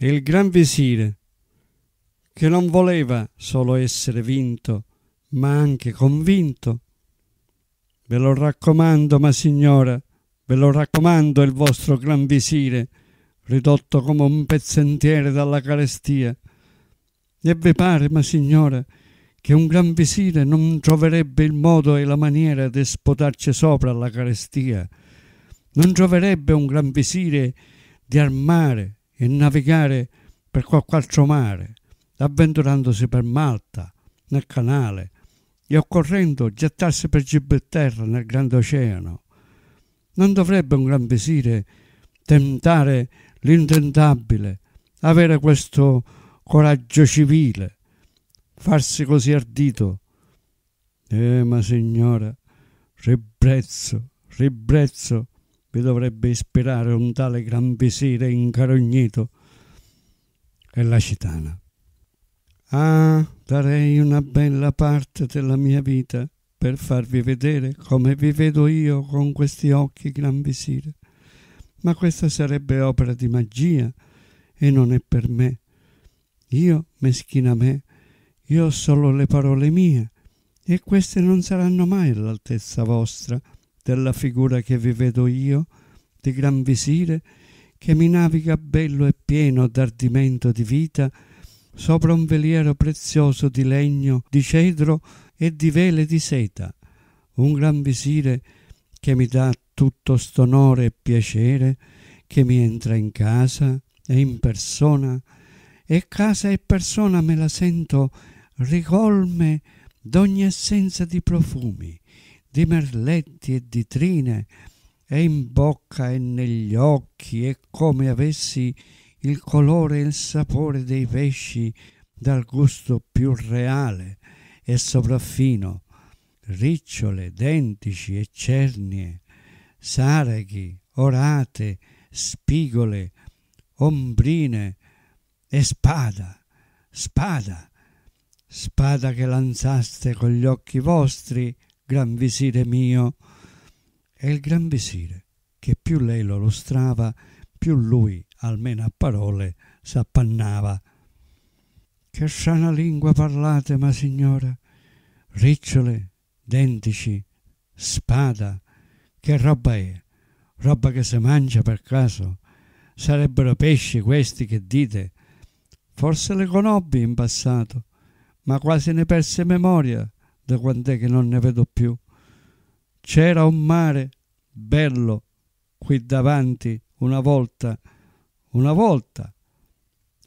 il gran visire, che non voleva solo essere vinto, ma anche convinto. Ve lo raccomando, ma signora, ve lo raccomando il vostro gran visire, ridotto come un pezzentiere dalla carestia. E vi pare, ma signora, che un gran visire non troverebbe il modo e la maniera di spotarci sopra la carestia? Non troverebbe un gran visire di armare, e navigare per qualche altro mare, avventurandosi per Malta, nel canale, e occorrendo gettarsi per Gibilterra nel grande oceano. Non dovrebbe un gran visire tentare l'intentabile, avere questo coraggio civile, farsi così ardito. Eh, ma signora, ribrezzo, ribrezzo, vi dovrebbe ispirare un tale gran visire incarognito e la citana. Ah, darei una bella parte della mia vita per farvi vedere come vi vedo io con questi occhi gran visire. Ma questa sarebbe opera di magia e non è per me. Io, meschina me, io ho solo le parole mie e queste non saranno mai all'altezza vostra della figura che vi vedo io, di gran visire, che mi naviga bello e pieno d'ardimento di vita sopra un veliero prezioso di legno, di cedro e di vele di seta, un gran visire che mi dà tutto st'onore e piacere, che mi entra in casa e in persona, e casa e persona me la sento ricolme d'ogni essenza di profumi di merletti e di trine, e in bocca e negli occhi, e come avessi il colore e il sapore dei pesci dal gusto più reale e sopraffino, ricciole, dentici e cernie, saraghi, orate, spigole, ombrine e spada, spada, spada che lanzaste con gli occhi vostri gran visire mio. E il gran visire, che più lei lo lustrava, più lui, almeno a parole, s'appannava. Che sana lingua parlate, ma signora, ricciole, dentici, spada, che roba è? Roba che si mangia per caso? Sarebbero pesci questi che dite? Forse le conobbi in passato, ma quasi ne perse memoria da quant'è che non ne vedo più. C'era un mare bello qui davanti una volta, una volta.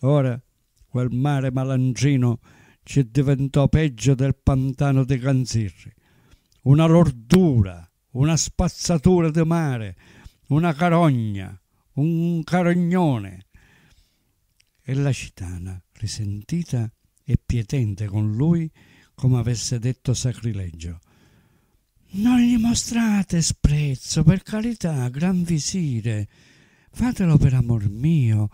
Ora quel mare malangino ci diventò peggio del pantano dei Canzirri. Una lordura, una spazzatura di mare, una carogna, un carognone. E la citana, risentita e pietente con lui, come avesse detto sacrilegio. Non gli mostrate sprezzo, per carità, gran visire. Fatelo per amor mio,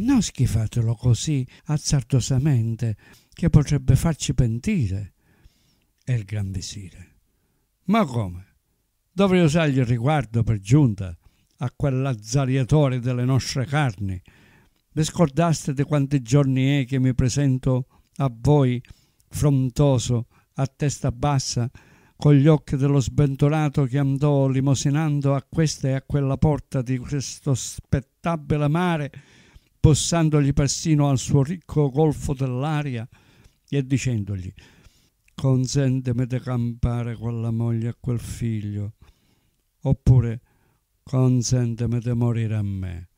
non schifatelo così azzardosamente, che potrebbe farci pentire. E il gran visire. Ma come? Dovrei usargli il riguardo per giunta a quell'azzariatore delle nostre carni. Vi scordaste di quanti giorni è che mi presento a voi frontoso a testa bassa con gli occhi dello sbentolato che andò limosinando a questa e a quella porta di questo spettabile mare possandogli persino al suo ricco golfo dell'aria e dicendogli consentemi di campare con la moglie e quel figlio oppure consentemi di morire a me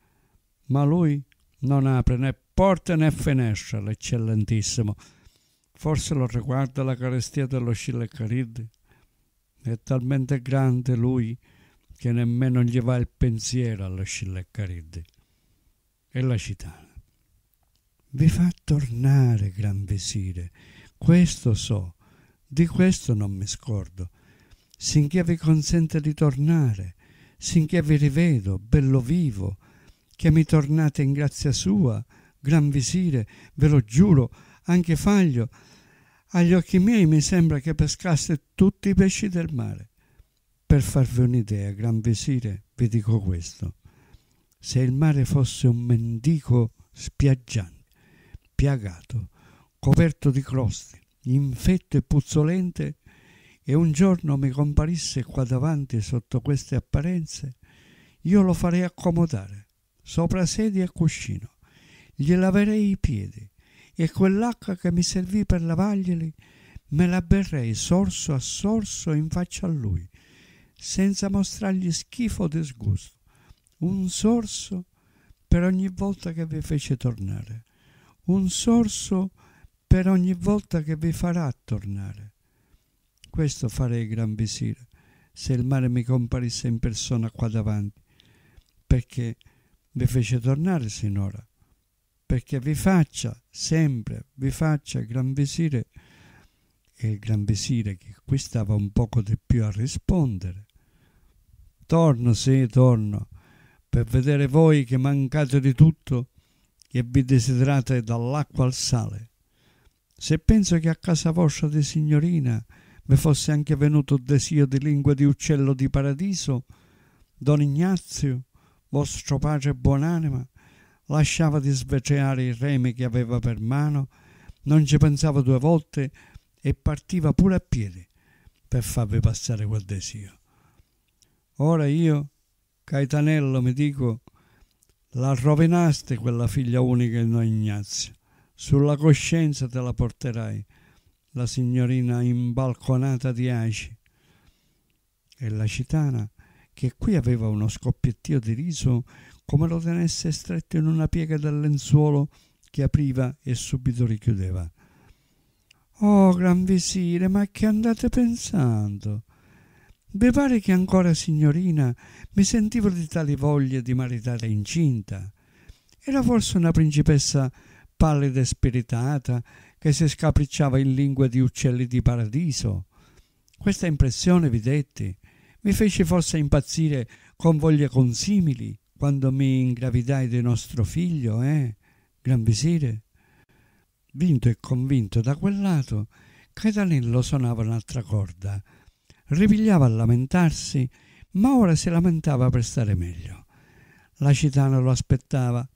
ma lui non apre né porte né finestre l'eccellentissimo Forse lo riguarda la carestia dello Shilekarid. È talmente grande lui che nemmeno gli va il pensiero allo Shilekarid. E la citana. Vi fa tornare, gran visire. Questo so, di questo non mi scordo. Sinché vi consente di tornare, sinché vi rivedo, bello vivo, che mi tornate in grazia sua, gran visire, ve lo giuro, anche Faglio agli occhi miei mi sembra che pescasse tutti i pesci del mare. Per farvi un'idea, gran visire, vi dico questo. Se il mare fosse un mendico spiaggiante, piagato, coperto di croste, infetto e puzzolente, e un giorno mi comparisse qua davanti sotto queste apparenze, io lo farei accomodare, sopra sedia e cuscino, gli laverei i piedi, e quell'acqua che mi servì per lavarglieli me la berrei sorso a sorso in faccia a lui, senza mostrargli schifo o disgusto. Un sorso per ogni volta che vi fece tornare, un sorso per ogni volta che vi farà tornare. Questo farei, Gran Visire, se il mare mi comparisse in persona qua davanti, perché vi fece tornare, sinora perché vi faccia sempre, vi faccia il Gran visire, e il Gran visire che qui stava un poco di più a rispondere. Torno, sì, torno, per vedere voi che mancate di tutto e vi desiderate dall'acqua al sale. Se penso che a casa vostra di signorina mi fosse anche venuto il desio di lingua di uccello di paradiso, don Ignazio, vostro padre buonanima, lasciava di svecciare i remi che aveva per mano, non ci pensava due volte e partiva pure a piedi per farvi passare quel desio. Ora io, Caetanello, mi dico, la rovinaste quella figlia unica di noi Ignazio, sulla coscienza te la porterai, la signorina imbalconata di Aci. E la citana, che qui aveva uno scoppiettio di riso come lo tenesse stretto in una piega del lenzuolo che apriva e subito richiudeva. Oh, gran visire, ma che andate pensando? Beh, pare che ancora signorina mi sentivo di tali voglie di maritare incinta. Era forse una principessa pallida e spiritata che si scapricciava in lingua di uccelli di paradiso. Questa impressione, vi detti, mi fece forse impazzire con voglie consimili quando mi ingravidai di nostro figlio, eh, Gran Visire, vinto e convinto da quel lato, Caetanello suonava un'altra corda, ripigliava a lamentarsi, ma ora si lamentava per stare meglio. La citana lo aspettava,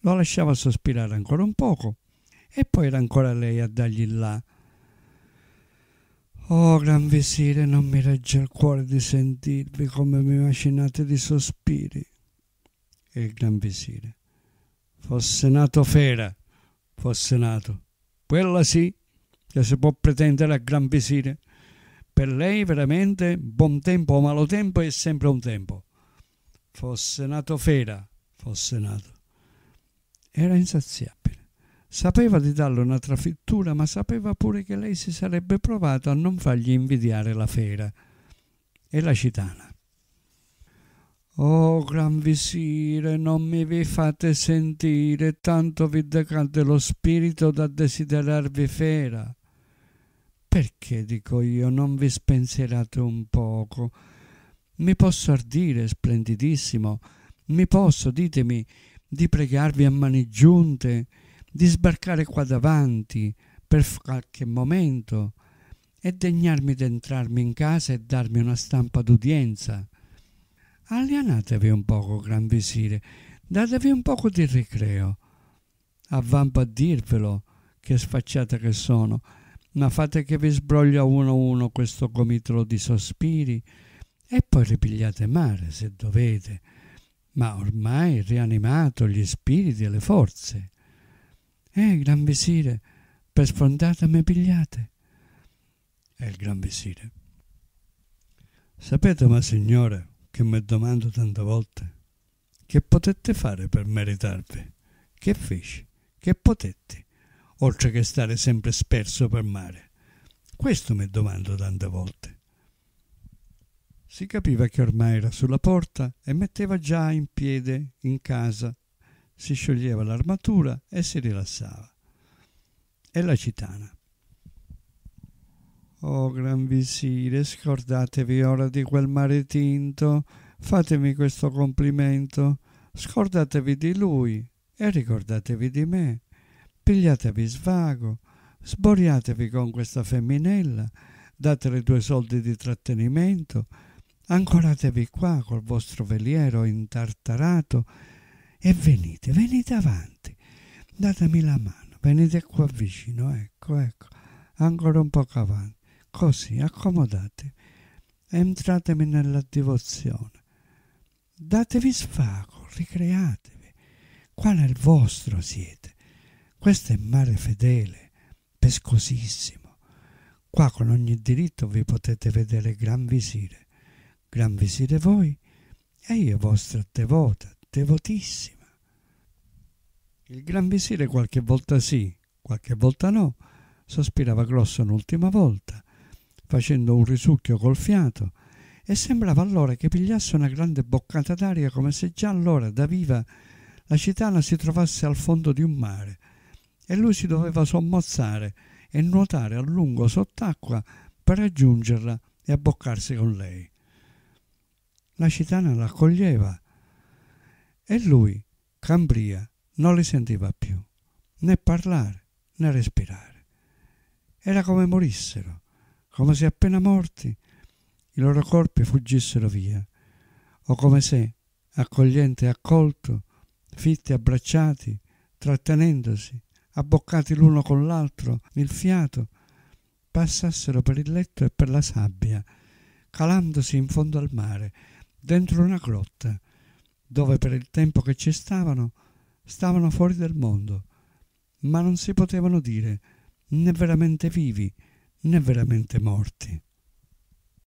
lo lasciava sospirare ancora un poco e poi era ancora lei a dargli là. Oh, gran visire, non mi regge il cuore di sentirvi come mi macinate di sospiri e il gran visire. Fosse nato fera, fosse nato, quella sì che si può pretendere a gran visire. Per lei veramente buon tempo o malo tempo è sempre un tempo. Fosse nato fera, fosse nato. Era insaziabile. Sapeva di darle una trafittura, ma sapeva pure che lei si sarebbe provato a non fargli invidiare la fera e la citana. Oh gran visire, non mi vi fate sentire, tanto vi decade lo spirito da desiderarvi fera. Perché, dico io, non vi spensierate un poco? Mi posso ardire, splendidissimo, mi posso, ditemi, di pregarvi a mani giunte, di sbarcare qua davanti per qualche momento e degnarmi d'entrarmi in casa e darmi una stampa d'udienza alienatevi un poco, gran visire, datevi un poco di ricreo. Avvampo a dirvelo, che sfacciata che sono, ma fate che vi sbroglio a uno a uno questo gomitolo di sospiri e poi ripigliate mare se dovete, ma ormai rianimato gli spiriti e le forze. Eh, gran visire, per sfondata me pigliate. E eh, il gran visire. Sapete, ma signore, che mi domando tante volte. Che potete fare per meritarvi? Che feci? Che potete? Oltre che stare sempre sperso per mare. Questo mi domando tante volte. Si capiva che ormai era sulla porta e metteva già in piede in casa. Si scioglieva l'armatura e si rilassava. E la citana oh, gran visire, scordatevi ora di quel mare tinto, fatemi questo complimento, scordatevi di lui e ricordatevi di me, pigliatevi svago, sboriatevi con questa femminella, datele due soldi di trattenimento, ancoratevi qua col vostro veliero intartarato e venite, venite avanti, datemi la mano, venite qua vicino, ecco, ecco, ancora un poco avanti. Così, accomodatevi, entratemi nella devozione, datevi sfago, ricreatevi. Qual è il vostro siete? Questo è mare fedele, pescosissimo. Qua con ogni diritto vi potete vedere Gran Visire. Gran Visire voi e io vostra devota, devotissima. Il Gran Visire qualche volta sì, qualche volta no, sospirava grosso un'ultima volta facendo un risucchio col fiato, e sembrava allora che pigliasse una grande boccata d'aria come se già allora da viva la citana si trovasse al fondo di un mare e lui si doveva sommozzare e nuotare a lungo sott'acqua per raggiungerla e abboccarsi con lei. La citana l'accoglieva e lui, Cambria, non li sentiva più, né parlare né respirare. Era come morissero come se appena morti i loro corpi fuggissero via, o come se, accogliente e accolto, fitti e abbracciati, trattenendosi, abboccati l'uno con l'altro, il fiato, passassero per il letto e per la sabbia, calandosi in fondo al mare, dentro una grotta, dove per il tempo che ci stavano, stavano fuori del mondo, ma non si potevano dire né veramente vivi né veramente morti.